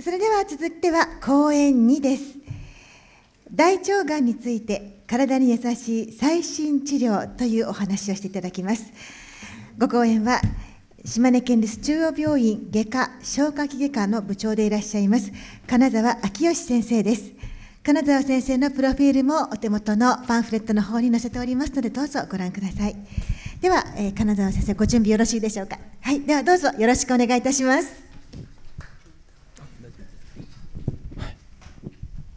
それでは続いては講演2です大腸がんについて体に優しい最新治療というお話をしていただきますご講演は島根県立中央病院外科消化器外科の部長でいらっしゃいます金沢昭義先生です金沢先生のプロフィールもお手元のパンフレットの方に載せておりますのでどうぞご覧くださいでは、え金沢先生ご準備よろしいでしょうかはいではどうぞよろしくお願いいたします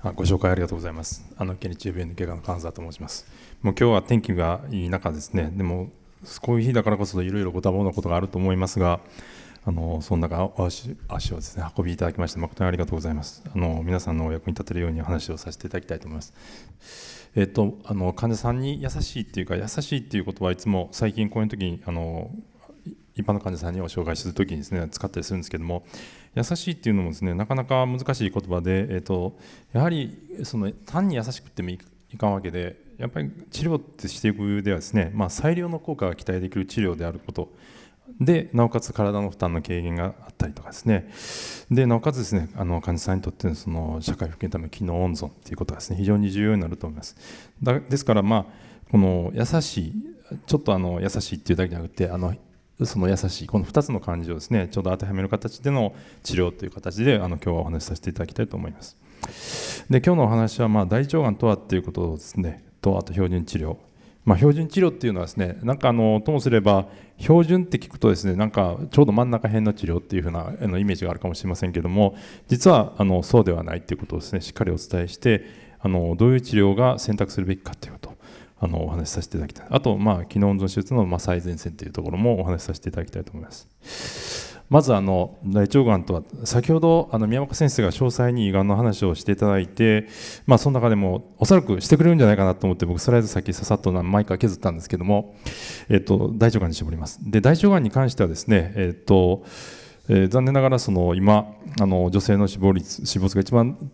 あご紹介ありがとうございます。あの県立 j b の外科の金沢と申します。もう今日は天気がいい中ですね。でもこういう日だからこそいろいろご多忙なことがあると思いますが、あのその中足足をですね運びいただきまして誠にありがとうございます。あの皆さんのお役に立てるようにお話をさせていただきたいと思います。えっとあの患者さんに優しいっていうか優しいっていう言葉はいつも最近こういう時にあの一般の患者さんにお紹介するときにですね使ったりするんですけども優しいっていうのもですねなかなか難しい言葉で、えーと、やはりその単に優しくてもいかんわけでやっぱり治療ってしていく上ではですね、まあ、最良の効果が期待できる治療であることでなおかつ体の負担の軽減があったりとかですねでなおかつですねあの患者さんにとってのその社会復帰のための機能温存ということがですね非常に重要になると思いますだですからまあこの優しいちょっとあの優しいっていうだけじゃなくてあのその優しいこの2つの漢字をですねちょうど当てはめる形での治療という形であの今日はお話しさせていただきたいと思います。で今日のお話はまあ大腸がんとはっていうことですねとあと標準治療まあ、標準治療っていうのはですねなんかあのともすれば標準って聞くとですねなんかちょうど真ん中辺の治療っていう風なあのイメージがあるかもしれませんけども実はあのそうではないっていうことをですねしっかりお伝えしてあのどういう治療が選択するべきかっていうあのお話しさせていただきたいあと、まあ、機能温存手術の、まあ、最前線というところもお話しさせていただきたいと思いますまずあの大腸がんとは先ほどあの宮本先生が詳細に胃がんの話をしていただいて、まあ、その中でもおそらくしてくれるんじゃないかなと思って僕スライド先ささっと何枚か削ったんですけども、えっと、大腸がんに絞りますで大腸がんに関してはですね、えっとえー、残念ながらその今あの女性の死亡率死亡率が一番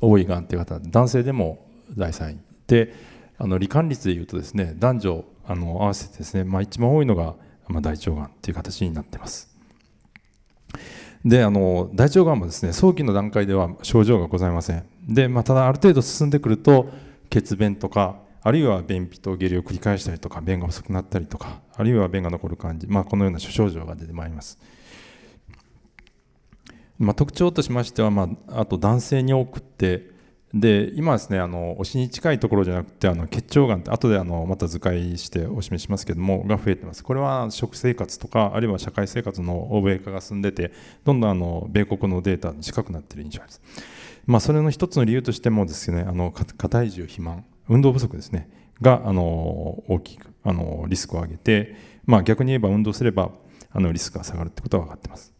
多いがんという方男性でも第3位であの罹患率でいうとですね男女あの合わせてですね、まあ、一番多いのが、まあ、大腸がんという形になってます。であの大腸がんもですね早期の段階では症状がございませんで、まあ、ただある程度進んでくると血便とかあるいは便秘と下痢を繰り返したりとか便が遅くなったりとかあるいは便が残る感じ、まあ、このような諸症状が出てまいります、まあ、特徴としましては、まあ、あと男性に多くってで今ですねあの推しに近いところじゃなくてあの結腸がんって後であのまた図解してお示ししますけどもが増えてますこれは食生活とかあるいは社会生活の欧米化が進んでてどんどんあの米国のデータに近くなってる印象です、まあ、それの一つの理由としてもですねあの過体重肥満運動不足ですねがあの大きくあのリスクを上げて、まあ、逆に言えば運動すればあのリスクが下がるってことは分かってます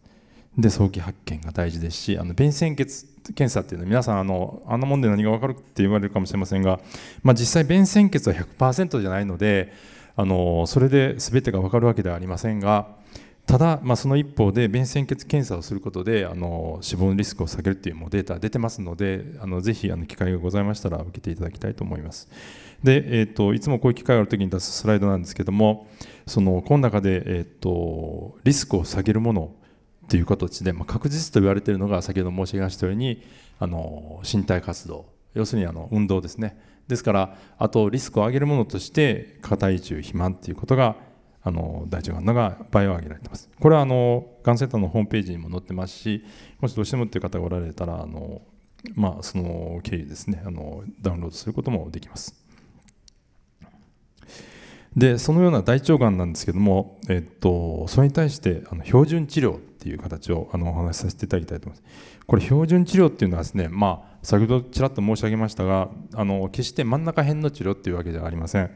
で早期発見が大事ですしあの便潜血検査っていうのは皆さんあのあんなもんで何が分かるって言われるかもしれませんが、まあ、実際便潜血は100%じゃないのであのそれで全てが分かるわけではありませんがただ、まあ、その一方で便潜血検査をすることであの死亡のリスクを下げるっていうもうデータ出てますのであのぜひあの機会がございましたら受けていただきたいと思います。で、えーと、いつもこういう機会がある時に出すスライドなんですけどもそのこの中で、えーと、とリスクを下げるものっていう形で、まあ、確実と言われているのが先ほど申し上げましたようにあの身体活動要するにあの運動ですねですからあとリスクを上げるものとして過体重肥満っていうことがあの大腸がんのが倍を上げられてますこれはあのがんセンターのホームページにも載ってますしもしどうしてもっいう方がおられたらあの、まあ、その経由ですねあのダウンロードすることもできますでそのような大腸がんなんですけども、えっと、それに対してあの標準治療っていう形をあのお話しさせていただきたいと思います。これ標準治療っていうのはですね、まあ、先ほどちらっと申し上げましたがあの決して真ん中辺の治療っていうわけではありません。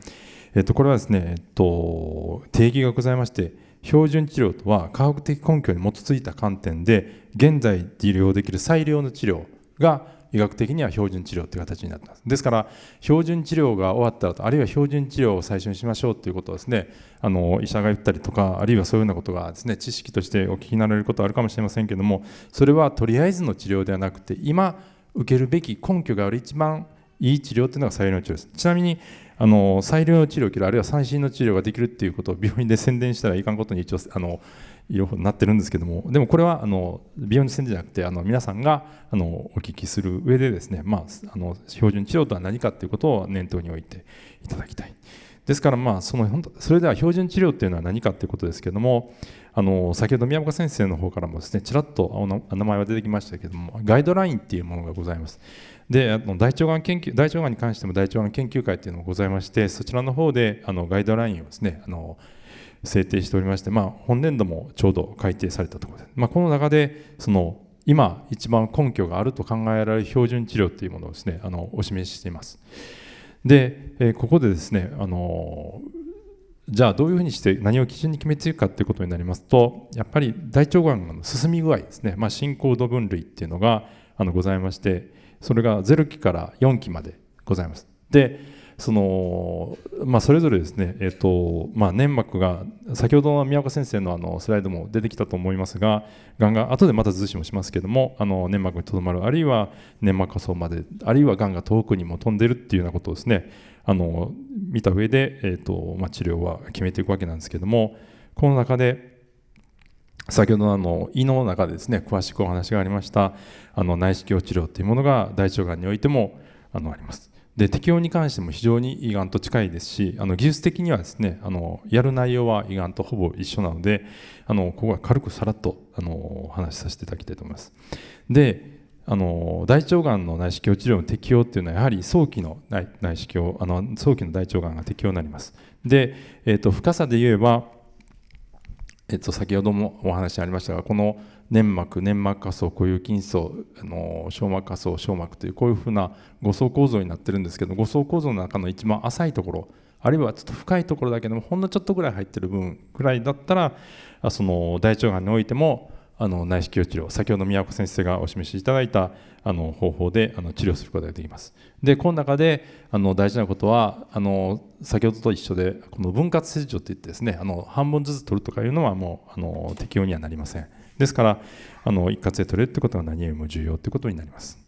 えっと、これはですね、えっと、定義がございまして標準治療とは科学的根拠に基づいた観点で現在利用できる最良の治療が医学的には標準治療という形になってますですから標準治療が終わった後あるいは標準治療を最初にしましょうということをですねあの医者が言ったりとかあるいはそういうようなことがですね知識としてお聞きになられることはあるかもしれませんけどもそれはとりあえずの治療ではなくて今受けるべき根拠がある一番いい治療というのが最良の治療ですちなみにあの最良の治療あるいは最新の治療ができるっていうことを病院で宣伝したらいかんことに一応あのいうになってるんですけどもでもこれはあのビヨンド戦じゃなくてあの皆さんがあのお聞きする上でですね、まあ、あの標準治療とは何かっていうことを念頭に置いていただきたいですからまあそのそれでは標準治療っていうのは何かっていうことですけどもあの先ほど宮岡先生の方からもですねちらっと名前は出てきましたけどもガイドラインっていうものがございますであの大腸がん研究大腸がんに関しても大腸がん研究会っていうのもございましてそちらの方であのガイドラインをですねあの制定しておりまして、まあ、本年度もちょうど改定されたところです、まあ、この中でその今一番根拠があると考えられる標準治療というものをですねあのお示ししていますで、えー、ここでですねあのじゃあどういうふうにして何を基準に決めていくかということになりますとやっぱり大腸がんの進み具合ですね、まあ、進行度分類っていうのがあのございましてそれが0期から4期までございますでそのまあ、それぞれですね、えっとまあ、粘膜が先ほどの宮岡先生のあのスライドも出てきたと思いますががんが後でまた図示もしますけどもあの粘膜にとどまるあるいは粘膜下層まであるいはがんが遠くにも飛んでるっていうようなことをですねあの見た上で、えっとまあ、治療は決めていくわけなんですけどもこの中で先ほどのあの胃の中でですね詳しくお話がありましたあの内視鏡治療というものが大腸がんにおいてもあのあります。で適用に関しても非常に胃がんと近いですしあの技術的にはですねあのやる内容は胃がんとほぼ一緒なのであのここは軽くさらっとあのお話しさせていただきたいと思います。であの大腸がんの内視鏡治療の適用っていうのはやはり早期の内視鏡あの早期の大腸がんが適用になります。で、えーと、深さで言えば、えーと先ほどもお話ありましたがこの粘膜粘膜下層固有筋層あの小膜下層小膜というこういうふうな5層構造になってるんですけど5層構造の中の一番浅いところあるいはちょっと深いところだけでもほんのちょっとぐらい入ってる分ぐらいだったらその大腸がんにおいてもあの内視鏡治療先ほど宮古先生がお示しいただいたあの方法であの治療することができますでこの中であの大事なことはあの先ほどと一緒でこの分割切除っていってですねあの半分ずつ取るとかいうのはもうあの適用にはなりません。ですからあの一括で取れるってことが何よりも重要ってことになります。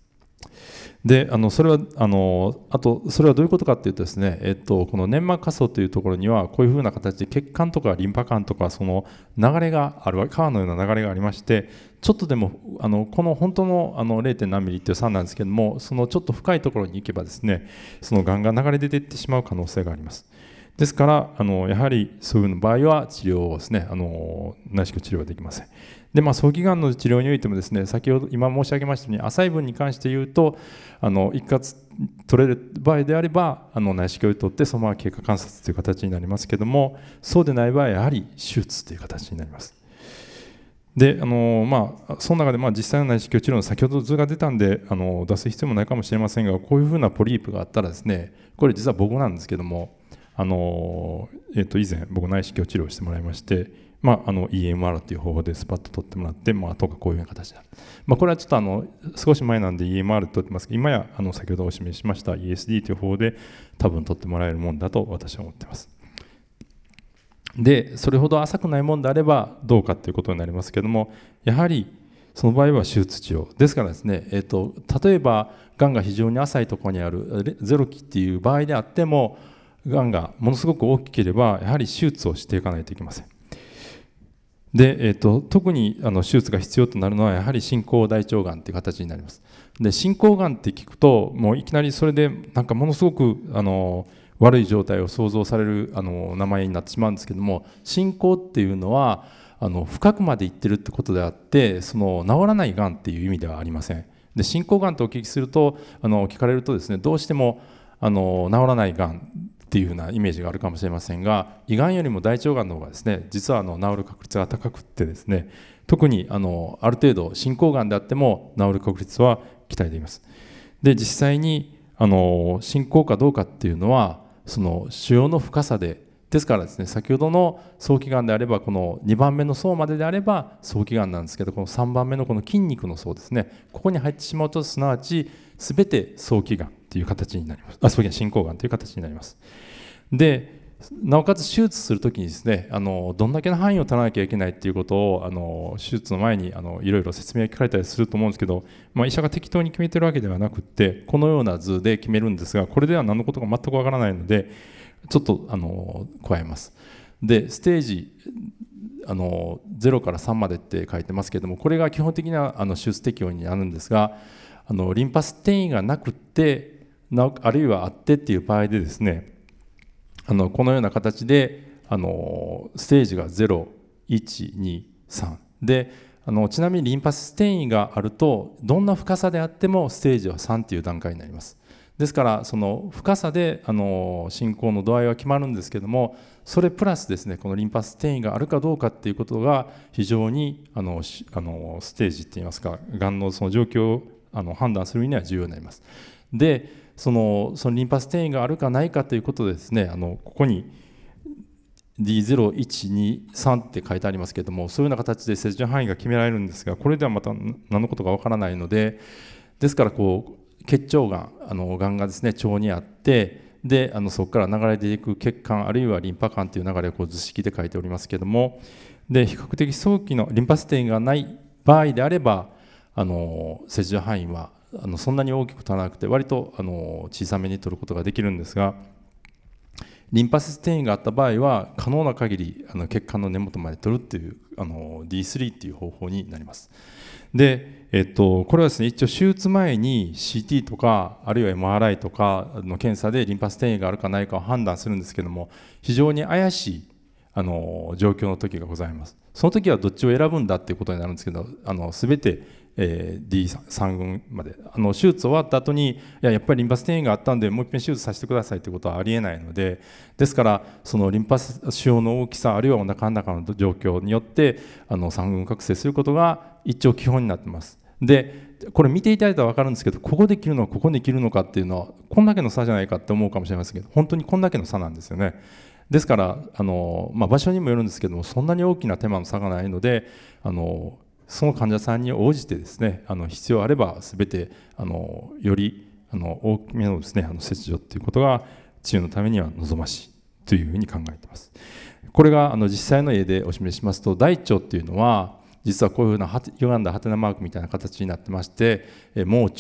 であのそれはあのあとそれはどういうことかっていうとですね、えっと、この粘膜下層というところにはこういうふうな形で血管とかリンパ管とかその流れがある川のような流れがありましてちょっとでもあのこの本当のあの 0. 何ミリっていう酸なんですけどもそのちょっと深いところに行けばですねそのがんが流れ出ていってしまう可能性があります。ですからあのやはりそういう場合は治療をですねあの内視鏡治療はできませんで、まあ、早期がんの治療においてもですね先ほど今申し上げましたように浅い分に関して言うとあの一括取れる場合であればあの内視鏡を取ってそのまま経過観察という形になりますけどもそうでない場合はやはり手術という形になります。であのまあ、その中で、まあ、実際の内視鏡治療の先ほど図が出たんであの出す必要もないかもしれませんがこういうふうなポリープがあったらですねこれ実は僕なんですけどもあの、えー、と以前僕内視鏡治療をしてもらいましてまあ、あの EMR という方法でスパッと取ってもらって、まあ、とかこういう形になる、まあ、これはちょっとあの少し前なんで EMR って取ってますけど今やあの先ほどお示ししました ESD という方法で多分取ってもらえるもんだと私は思ってますでそれほど浅くないもんであればどうかということになりますけどもやはりその場合は手術治療ですからですね、えーと、と例えばがんが非常に浅いところにあるゼロ期っていう場合であってもがんがものすごく大きければやはり手術をしていかないといけませんで、えーと、特にあの手術が必要となるのはやはり進行大腸がんという形になりますで進行がんって聞くともういきなりそれでなんかものすごくあの悪い状態を想像されるあの名前になってしまうんですけども進行っていうのはあの深くまでいってるってことであってその治らないがんっていう意味ではありませんで進行がんとお聞きするとあの聞かれるとですねどうしてもあの治らないがんっていうふうなイメージがあるかもしれませんが胃がんよりも大腸がんの方がですね実はあの治る確率が高くってですね特にあのある程度進行がんであっても治る確率は期待できます。で実際にあの進行かどうかっていうのはその腫瘍の深さでですからですね先ほどの早期がんであればこの2番目の層までであれば早期がんなんですけどこの3番目のこの筋肉の層ですねここに入ってしまうとすなわち全て早期がんという形になりますあそうい進行がんという形になりますでなおかつ手術するときにですねあのどんだけの範囲を取らなきゃいけないっていうことをあの手術の前にあのいろいろ説明を聞かれたりすると思うんですけど、まあ、医者が適当に決めてるわけではなくてこのような図で決めるんですがこれでは何のことか全くわからないのでちょっとあの加えます。でステージあの0から3までって書いてますけどもこれが基本的なあの手術適用になるんですがあのリンパス転移がなくてなあるいはあってっていう場合でですねあのこのような形であのステージが0123であのちなみにリンパス転移があるとどんな深さであってもステージは3っていう段階になりますですからその深さであの進行の度合いは決まるんですけどもそれプラスですねこのリンパス転移があるかどうかっていうことが非常にあのあのステージっていいますかがんのその状況をあの判断するには重要になりますでそのそのリンパス転移があるかないかということですねあのここに D0123 って書いてありますけどもそういうような形で切除範囲が決められるんですがこれではまた何のことかわからないのでですからこう結腸がんあのがんがですね腸にあってであのそこから流れていく血管あるいはリンパ管という流れをこう図式で書いておりますけどもで比較的早期のリンパス転移がない場合であればあの切除範囲はあのそんなに大きく足らなくて割とあの小さめに取ることができるんですがリンパ節転移があった場合は可能な限りあの血管の根元まで取るっていうあの D3 っていう方法になります。で、えっと、これはですね一応手術前に CT とかあるいは MRI とかの検査でリンパ節転移があるかないかを判断するんですけども非常に怪しいあの状況の時がございます。その時はどっちを選ぶんだっていうことになるんですけどあの全てえー、D3 群まであの手術終わった後にいややっぱりリンパス転移があったんでもう一遍手術させてくださいということはありえないのでですからそのリンパ腫瘍の大きさあるいはお腹の中の状況によってあの3群覚醒することが一応基本になってます。でこれ見ていただいたら分かるんですけどここで切るのかここで切るのかっていうのはこんだけの差じゃないかって思うかもしれませんけど本当にこんだけの差なんですよね。ですからあの、まあ、場所にもよるんですけどもそんなに大きな手間の差がないのであのその患者さんに応じてですねあの必要あれば全てあのよりあの大きめのですねあの切除っていうことが治療のためには望ましいというふうに考えています。これがあの実際の例でお示ししますと大腸っていうのは実はこういうふうな歪んだハテナマークみたいな形になってまして盲腸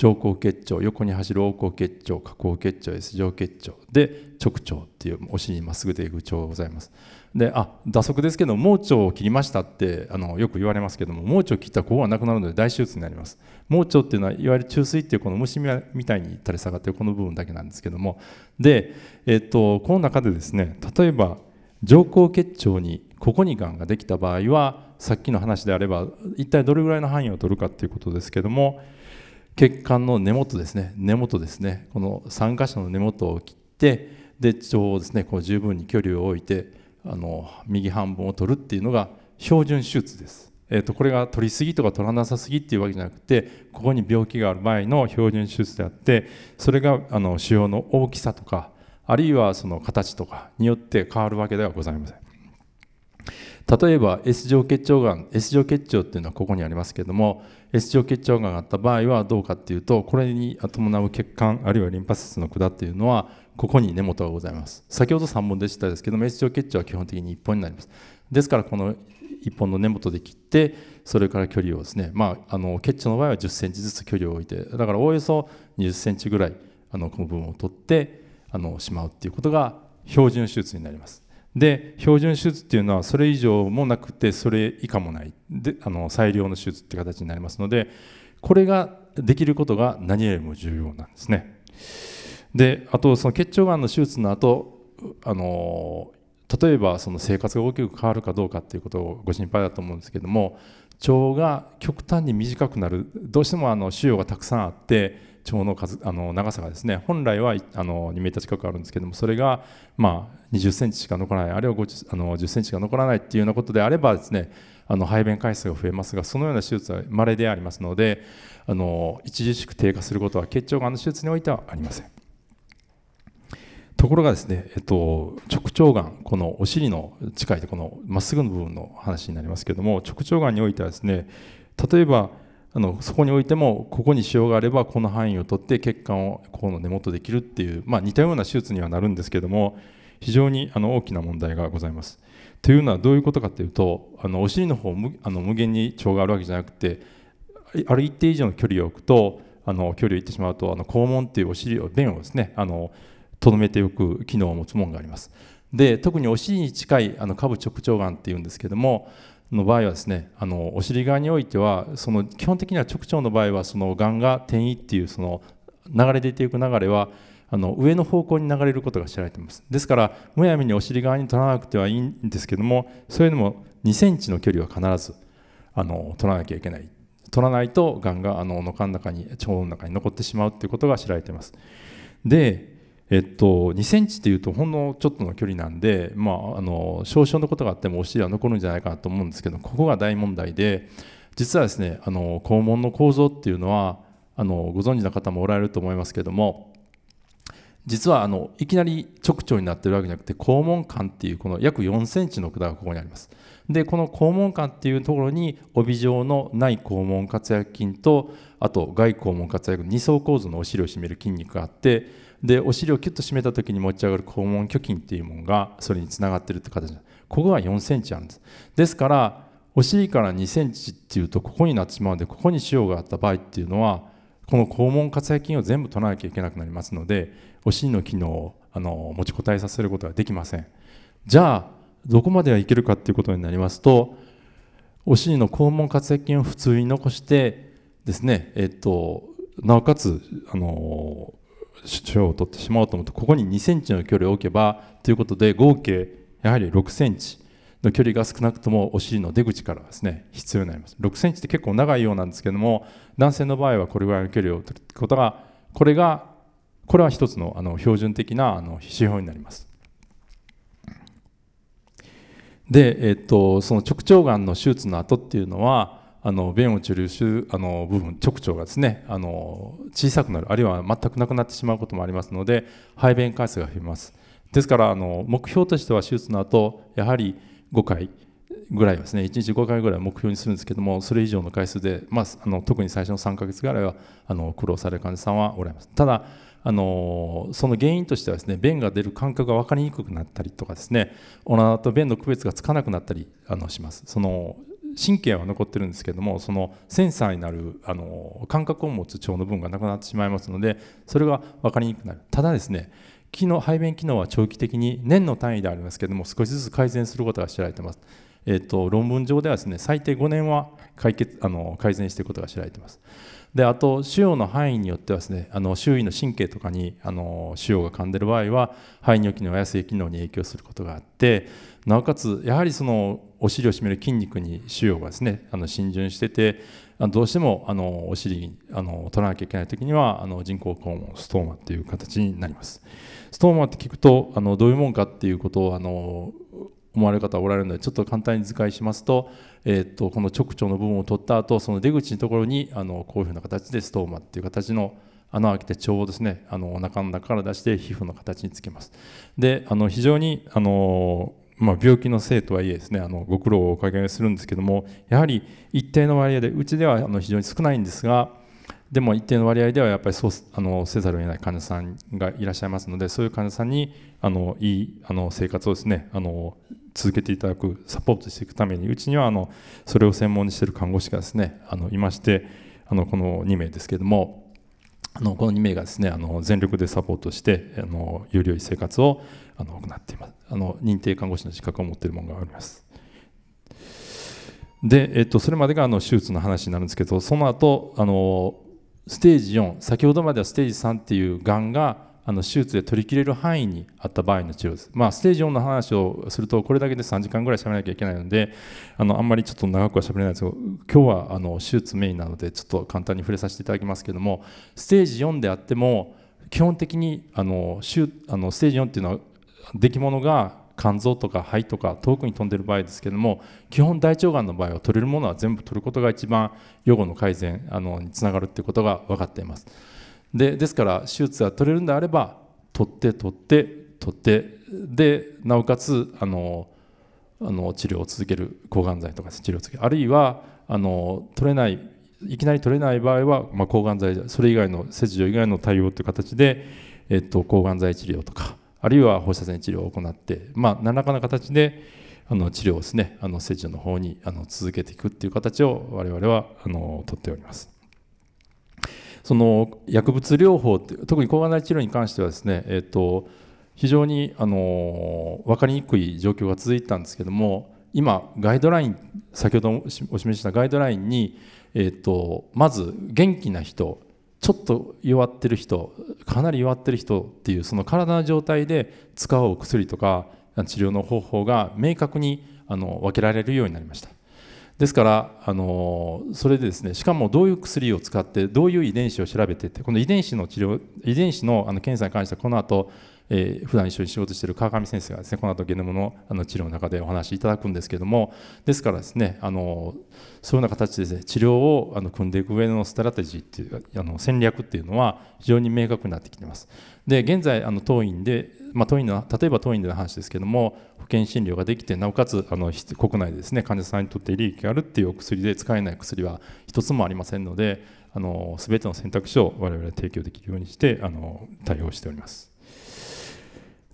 上行結腸横に走る横行結腸下行結腸 S 状結腸で直腸っていうお尻にまっすぐでいく腸がございますであ打足ですけど盲腸を切りましたってあのよく言われますけども盲腸を切ったらここがなくなるので大手術になります盲腸っていうのはいわゆる中水っていうこの虫みたいに垂れ下がってるこの部分だけなんですけどもで、えっと、この中でですね例えば上行結腸にここにがんができた場合はさっきの話であれば一体どれぐらいの範囲を取るかっていうことですけども血管の根元ですね根元ですねこの3箇所の根元を切ってで腸をですねこう十分に距離を置いてあの右半分を取るっていうのが標準手術です、えーとこれが取りすぎとか取らなさすぎっていうわけじゃなくてここに病気がある前の標準手術であってそれがあの腫瘍の大きさとかあるいはその形とかによって変わるわけではございません例えば S 状結腸がん S 状結腸っていうのはここにありますけども S 状結腸がんがあった場合はどうかっていうとこれに伴う血管あるいはリンパ節の管っていうのはここに根元がございます先ほど3本でしたですけども S 状結腸は基本的に1本になりますですからこの1本の根元で切ってそれから距離をですねまああの結腸の場合は1 0センチずつ距離を置いてだからおおよそ2 0センチぐらいあのこの部分を取ってあのしまうっていうことが標準手術になりますで標準手術っていうのはそれ以上もなくてそれ以下もないであの最良の手術って形になりますのでこれができることが何よりも重要なんですね。であとその結腸がんの手術の後あの例えばその生活が大きく変わるかどうかっていうことをご心配だと思うんですけども腸が極端に短くなるどうしてもあの腫瘍がたくさんあって腸の数あの長さがですね本来はあの2メー近くあるんですけどもそれがまあ20センチしか残らないあるいは50あの10センチしか残らないっていうようなことであればですねあの排便回数が増えますがそのような手術は稀でありますのであの著しく低下することは結腸がんの手術においてはありません。ところがですね、えっと、直腸がんこのお尻の近いこのまっすぐの部分の話になりますけども直腸がんにおいてはですね例えばあのそこにおいてもここに腫瘍があればこの範囲を取って血管をこの根元できるっていう、まあ、似たような手術にはなるんですけども非常にあの大きな問題がございます。というのはどういうことかというとあのお尻の方無あの無限に腸があるわけじゃなくてある一定以上の距離を置くとあの距離を行ってしまうとあの肛門っていうお尻を便をですねあの留めておく機能を持つものがあります。で特にお尻に近いあの下部直腸がんっていうんですけどもの場合はですねあのお尻側においてはその基本的には直腸の場合はそのがんが転移っていうその流れ出ていく流れはあの上の方向に流れることが知られていますですからむやみにお尻側に取らなくてはいいんですけどもそういうのも2センチの距離は必ずあの取らなきゃいけない取らないとがんがあのおの中に腸の中に残ってしまうということが知られていますでえっと、2センチっていうとほんのちょっとの距離なんで、まあ、あの少々のことがあってもお尻は残るんじゃないかなと思うんですけどここが大問題で実はですねあの肛門の構造っていうのはあのご存知の方もおられると思いますけども実はあのいきなり直腸になってるわけじゃなくて肛門管っていうこの約4センチの管がここにありますでこの肛門管っていうところに帯状の内肛門括約筋とあと外肛門括約2層構造のお尻を締める筋肉があってでお尻をキュッと締めた時に持ち上がる肛門虚筋っていうものがそれにつながってるって形ここが4センチあるんですですからお尻から2センチっていうとここになってしまうのでここに腫瘍があった場合っていうのはこの肛門括約筋を全部取らなきゃいけなくなりますのでお尻の機能をあの持ちこたえさせることができませんじゃあどこまではいけるかっていうことになりますとお尻の肛門括約筋を普通に残してですねえっとなおかつあの賞を取ってしまおうと思ってここに2センチの距離を置けばということで合計やはり6センチの距離が少なくともお尻の出口からですね必要になります6センチって結構長いようなんですけども男性の場合はこれぐらいの距離を取ることがこれがこれは一つのあの標準的なあの指標になりますで、えっと、その直腸がんの手術の後っていうのはあの便を治療するあの部分直腸がですねあの小さくなるあるいは全くなくなってしまうこともありますので排便回数が増えますですからあの目標としては手術の後やはり5回ぐらいですね1日5回ぐらい目標にするんですけどもそれ以上の回数で、まあ、あの特に最初の3ヶ月ぐらいはあの苦労される患者さんはおられますただあのその原因としてはですね便が出る感覚が分かりにくくなったりとかですねおならと便の区別がつかなくなったりあのしますその神経は残ってるんですけどもそのセンサーになるあの感覚を持つ腸の分がなくなってしまいますのでそれが分かりにくくなるただですね機能排便機能は長期的に年の単位でありますけども少しずつ改善することが知られてます、えーと、論文上ではですね最低5年は解決あの改善していくことが知られてますであと腫瘍の範囲によってはですねあの周囲の神経とかにあの腫瘍が噛んでる場合は排尿機能や性機能に影響することがあってなおかつやはりそのお尻を締める筋肉に腫瘍がですねあの浸潤しててどうしてもあのお尻あの取らなきゃいけない時にはあの人工肛門ストーマっていう形になりますストーマって聞くとあのどういうもんかっていうことをあの思われる方おられるのでちょっと簡単に図解しますと,、えーと、この直腸の部分を取った後その出口のところにあのこういうふうな形でストーマっていう形の穴を開けて腸をですねあのお腹の中から出して皮膚の形につけますであの非常にあのまあ、病気のせいとはいえですねあのご苦労をおかげするんですけどもやはり一定の割合でうちではあの非常に少ないんですがでも一定の割合ではやっぱりそうあのせざるを得ない患者さんがいらっしゃいますのでそういう患者さんにあのいいあの生活をですねあの続けていただくサポートしていくためにうちにはあのそれを専門にしている看護師がですねあのいましてあのこの2名ですけどもあのこの2名がですねあの全力でサポートしてあの有料い生活をあの行っていますあの認定看護師の資格を持っているものがあります。で、えっと、それまでがあの手術の話になるんですけどその後あのステージ4先ほどまではステージ3っていうがんがあの手術で取り切れる範囲にあった場合の治療です、まあ、ステージ4の話をするとこれだけで3時間ぐらい喋らなきゃいけないのであのあんまりちょっと長くは喋れないですけど今日はあの手術メインなのでちょっと簡単に触れさせていただきますけどもステージ4であっても基本的にあのあのステージ4っていうのは出来物が肝臓とか肺とか遠くに飛んでる場合ですけども基本大腸がんの場合は取れるものは全部取ることが一番予後の改善あのにつながるっていうことが分かっていますでですから手術が取れるんであれば取って取って取ってでなおかつあのあの治療を続ける抗がん剤とか治療を続けるあるいはあの取れないいきなり取れない場合は、まあ、抗がん剤それ以外の切除以外の対応という形で、えっと、抗がん剤治療とかあるいは放射線治療を行って、まあ、何らかの形であの治療をですねあの切除の方にあの続けていくっていう形を我々はあのとっております。その薬物療法って特に抗がん剤治療に関してはですね、えーと、非常にあの分かりにくい状況が続いたんですけども今ガイドライン先ほどお示ししたガイドラインに、えーとまず元気な人ちょっと弱ってる人かなり弱ってる人っていうその体の状態で使うお薬とか治療の方法が明確にあの分けられるようになりましたですからあのそれでですねしかもどういう薬を使ってどういう遺伝子を調べてってこの遺伝子の治療遺伝子のあの検査に関してはこの後えー、普段一緒に仕事している川上先生がですねこの後ゲノムのあの治療の中でお話しいただくんですけどもですからですねあのそういうような形でです、ね、治療をあの組んでいく上のストラテジーっていうあの戦略っていうのは非常に明確になってきています。で現在あの当院でまあ、当院の例えば当院での話ですけども保険診療ができてなおかつあの国内でですね患者さんにとって利益があるっていうお薬で使えない薬は一つもありませんのであの全ての選択肢を我々は提供できるようにしてあの対応しております。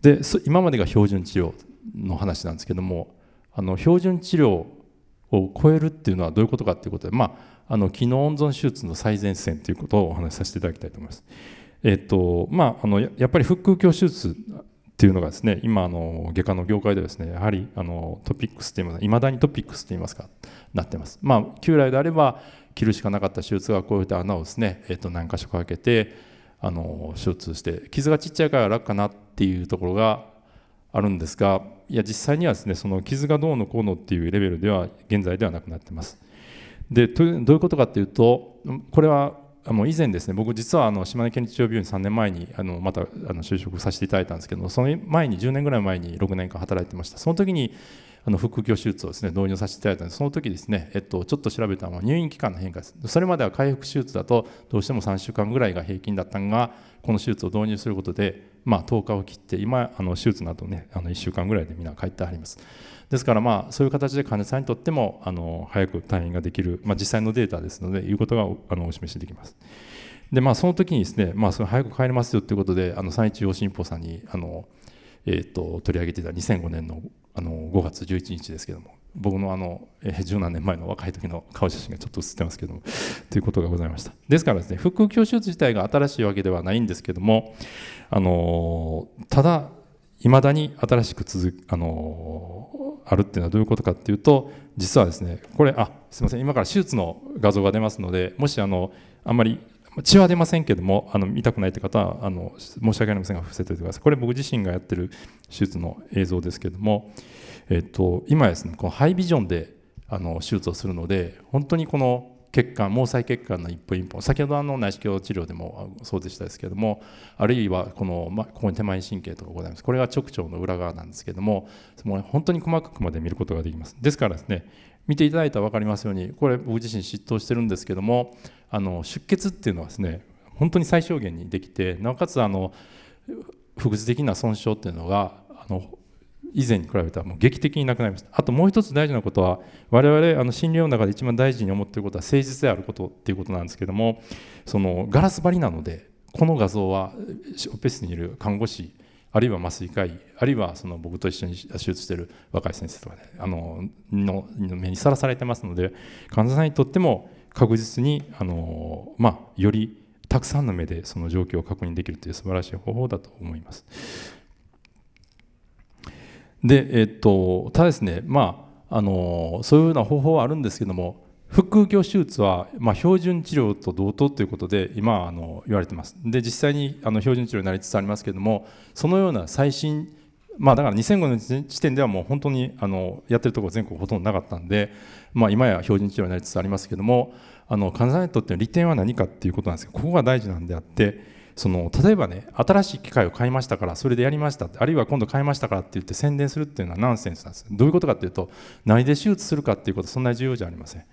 で今までが標準治療の話なんですけどもあの標準治療を超えるっていうのはどういうことかっていうことで、まあ、あの機能温存手術の最前線ということをお話しさせていただきたいと思います。えっとまあ、あのやっぱり腹腔鏡手術っていうのがですね今あの外科の業界ではですねやはりあのトピックスといいますいまだにトピックスといいますかなってます。まあ、旧来であれば切るしかなかった手術がこういった穴をですね、えっと、何箇所か開けてあの手術して傷がちっちゃいから楽かなっていうところがあるんですがいや実際にはですねその傷がどうのこうのっていうレベルでは現在ではなくなってます。でどういうことかっていうとこれはもう以前ですね僕実はあの島根県立中央病院3年前にあのまたあの就職させていただいたんですけどその前に10年ぐらい前に6年間働いてましたその時にあの副業手術をですね導入させていただいたのでその時ですね、えっと、ちょっと調べたのは入院期間の変化ですそれまでは回復手術だとどうしても3週間ぐらいが平均だったのがこの手術を導入することで、まあ、10日を切って今あの手術など、ねあの1週間ぐらいでみんな帰ってはりますですからまあそういう形で患者さんにとってもあの早く退院ができる、まあ、実際のデータですのでいうことがあのお示しできますでまあその時にですね、まあ、その早く帰りますよということであの三一養心法さんにあのえーと、取り上げていた2005年のあの5月11日ですけども僕のあの、えー、十何年前の若い時の顔写真がちょっと写ってますけどもということがございましたですからですね腹腔鏡手術自体が新しいわけではないんですけども、あのー、ただいまだに新しく続あのー、あるっていうのはどういうことかっていうと実はですねこれあすいません今から手術の画像が出ますのでもしあのあんまり血は出ませんけどもあの見たくないって方はあの申し訳ありませんが伏せておいてくださいこれ僕自身がやってる手術の映像ですけども、えっと、今ですねこのハイビジョンであの手術をするので本当にこの血管毛細血管の一本一本先ほどの内視鏡治療でもそうでしたですけどもあるいはこの、ま、ここに手前神経とかございますこれが直腸の裏側なんですけどもも本当に細かくまで見ることができますですからですね見ていただいたら分かりますようにこれ僕自身嫉妬してるんですけどもあの出血っていうのはですね本当に最小限にできてなおかつあの副次的な損傷っていうのがあの以前に比べたらもう劇的になくなりましたあともう一つ大事なことは我々あの診療の中で一番大事に思っていることは誠実であることっていうことなんですけどもそのガラス張りなのでこの画像はオペ室にいる看護師あるいは麻酔科医あるいはその僕と一緒に手術してる若い先生とかねあのの目にさらされてますので患者さんにとっても確実にあの、まあ、よりたくさんの目でその状況を確認できるという素晴らしい方法だと思います。で、えっと、ただですね、まあ、あのそういうような方法はあるんですけども腹腔鏡手術は、まあ、標準治療と同等ということで今あの言われてますで実際にあの標準治療になりつつありますけれどもそのような最新まあ、だから2005年時点ではもう本当にあのやってるところ全国ほとんどなかったんで、まあ、今や標準治療になりつつありますけどもあの患者さんにとっての利点は何かっていうことなんですけどここが大事なんであってその例えばね新しい機械を買いましたからそれでやりましたあるいは今度買いましたからって言って宣伝するっていうのはナンセンスなんですどういうことかっていうと何で手術するかっていうことそんなに重要じゃありません。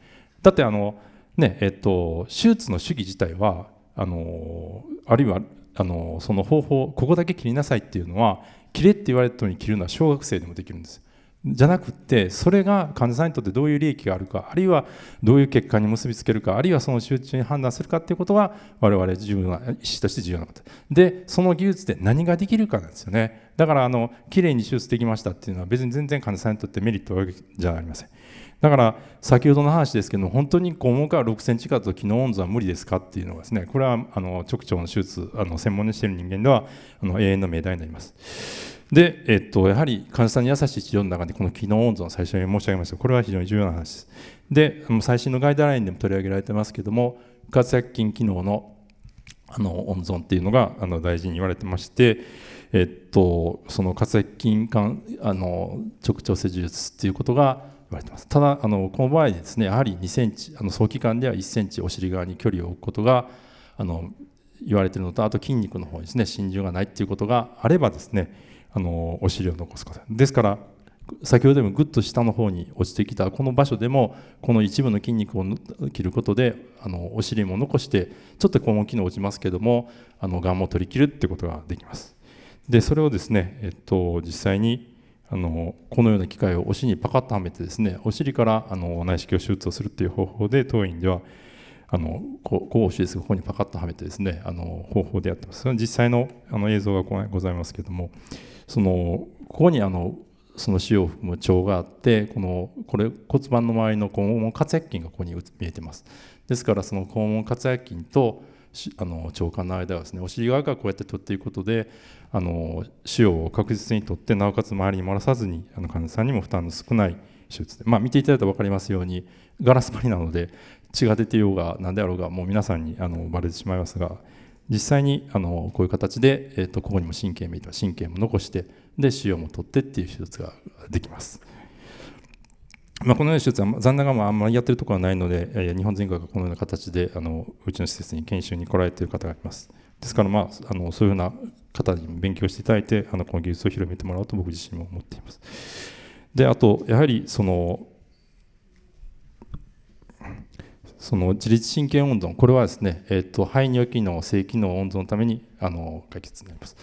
だってあの、ねえっと、手術の主義自体はあのあるいはあのその方法ここだけ切りなさいっていうのは切れって言われたのに切るのは小学生でもできるんですじゃなくってそれが患者さんにとってどういう利益があるかあるいはどういう結果に結びつけるかあるいはその集中に判断するかっていうことが我々自分は医師として重要なことでその技術で何ができるかなんですよねだからあの綺麗に手術できましたっていうのは別に全然患者さんにとってメリットはじゃありませんだから先ほどの話ですけど本当に肛門から6センチ以と機能温度は無理ですかっていうのがですねこれはあの直腸の手術あの専門にしている人間ではあの永遠の命題になりますで、えっと、やはり患者さんに優しい治療の中でこの機能温存最初に申し上げましたこれは非常に重要な話ですで最新のガイドラインでも取り上げられてますけども活躍筋機能のあの温存っていうのがあの大事に言われてましてえっとその活躍筋管あの直腸性手術っていうことが言われてますただあのこの場合ですねやはり2センチあの早期間では1センチお尻側に距離を置くことがあの言われてるのとあと筋肉の方にですね浸潤がないっていうことがあればですねあのお尻を残すことですから先ほどでもぐっと下の方に落ちてきたこの場所でもこの一部の筋肉を切ることであのお尻も残してちょっと肛門機能落ちますけどもあのがんも取り切るってことができますでそれをですね、えっと、実際にあのこのような機械をお尻にパカッとはめてですねお尻からあの内視鏡手術をするっていう方法で当院ではあのこうお尻ですがここにパカッとはめてですねあの方法でやってます実際のあの映像がございますけども。そのここにあのその腫瘍を含む腸があってこのこれ骨盤の周りの肛門括約筋がここに見えてますですからその肛門括約筋とあの腸管の間はですねお尻側からこうやって取っていくことであの腫瘍を確実に取ってなおかつ周りに漏らさずにあの患者さんにも負担の少ない手術で、まあ、見ていただいたら分かりますようにガラス張りなので血が出てようが何であろうがもう皆さんにあのバレてしまいますが実際にあのこういう形で、えーと、ここにも神経メイ神経も残してで腫瘍も取ってっていう手術ができます。まあ、このような手術は残念ながらあんまりやってるところはないので、日本全国がこのような形であのうちの施設に研修に来られている方がいます。ですから、まあ、あのそういうふうな方に勉強していただいてあのこの技術を広めてもらおうと僕自身も思っています。であとやはりそのその自律神経温存これはですね、えーと、排尿機能性機能温存のためにあの解決になります。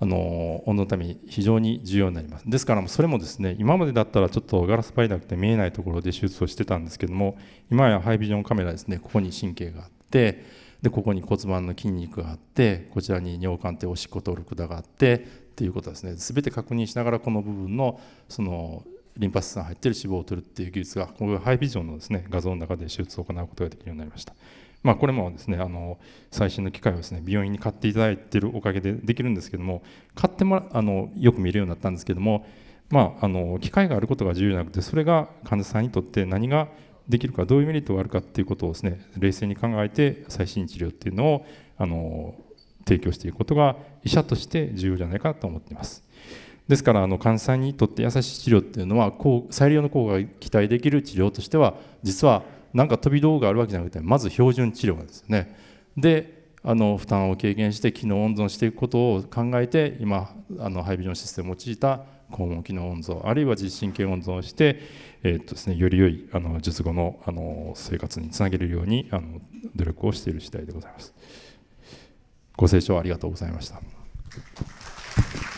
あの温度のために非常に重要になりますですからそれもですね今までだったらちょっとガラスパイなくて見えないところで手術をしてたんですけども今やハイビジョンカメラですねここに神経があってでここに骨盤の筋肉があってこちらに尿管っておしっこ通る管があってっていうことですね全て確認しながらこの部分のそのリンパ節が入っている脂肪を取るっていう技術がこういうハイビジョンのですね画像の中で手術を行うことができるようになりました。まあ、これもですねあの最新の機械をですね病院に買っていただいているおかげでできるんですけども買ってもあのよく見れるようになったんですけども、まあ、あの機械があることが重要じゃなくてそれが患者さんにとって何ができるかどういうメリットがあるかっていうことをですね冷静に考えて最新治療っていうのをあの提供していくことが医者として重要じゃないかと思っています。ですからあの患者さんにとって優しい治療っていうのはう最良の効果が期待できる治療としては実はなんか飛び道具があるわけじゃなくてまず標準治療なんですよね。であの負担を軽減して機能温存していくことを考えて今あのハイビジョンシステムを用いた肛門機能温存あるいは自律神経温存をして、えー、っとですね、より良いあの術後のあの生活につなげるようにあの努力をしている次第でございます。ご清聴ありがとうございました。